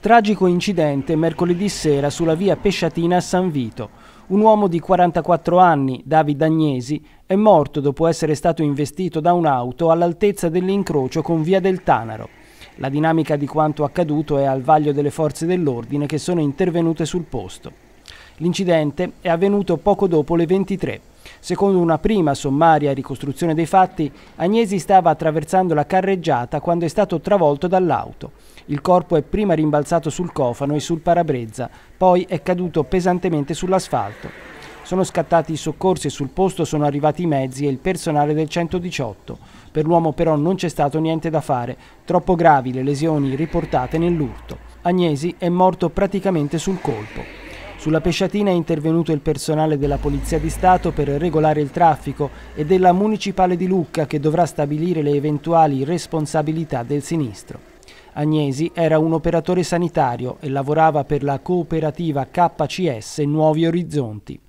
Tragico incidente mercoledì sera sulla via Pesciatina a San Vito. Un uomo di 44 anni, David Agnesi, è morto dopo essere stato investito da un'auto all'altezza dell'incrocio con via del Tanaro. La dinamica di quanto accaduto è al vaglio delle forze dell'ordine che sono intervenute sul posto. L'incidente è avvenuto poco dopo le 23. Secondo una prima sommaria ricostruzione dei fatti, Agnesi stava attraversando la carreggiata quando è stato travolto dall'auto. Il corpo è prima rimbalzato sul cofano e sul parabrezza, poi è caduto pesantemente sull'asfalto. Sono scattati i soccorsi e sul posto sono arrivati i mezzi e il personale del 118. Per l'uomo però non c'è stato niente da fare, troppo gravi le lesioni riportate nell'urto. Agnesi è morto praticamente sul colpo. Sulla pesciatina è intervenuto il personale della Polizia di Stato per regolare il traffico e della Municipale di Lucca che dovrà stabilire le eventuali responsabilità del sinistro. Agnesi era un operatore sanitario e lavorava per la cooperativa KCS Nuovi Orizzonti.